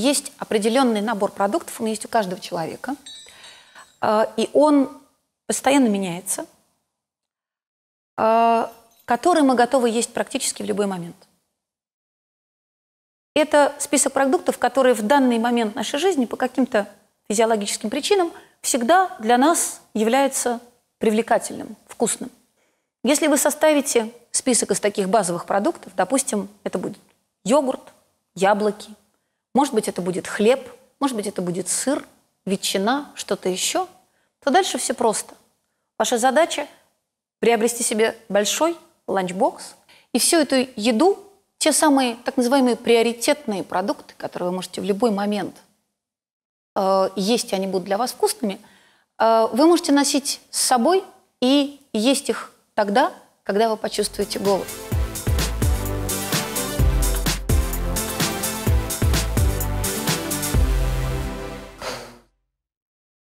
Есть определенный набор продуктов, он есть у каждого человека, э, и он постоянно меняется, э, который мы готовы есть практически в любой момент. Это список продуктов, которые в данный момент нашей жизни по каким-то физиологическим причинам всегда для нас являются привлекательным, вкусным. Если вы составите список из таких базовых продуктов, допустим, это будет йогурт, яблоки, может быть, это будет хлеб, может быть, это будет сыр, ветчина, что-то еще. То дальше все просто. Ваша задача – приобрести себе большой ланчбокс и всю эту еду, те самые так называемые приоритетные продукты, которые вы можете в любой момент э, есть, и они будут для вас вкусными, э, вы можете носить с собой и есть их тогда, когда вы почувствуете голод.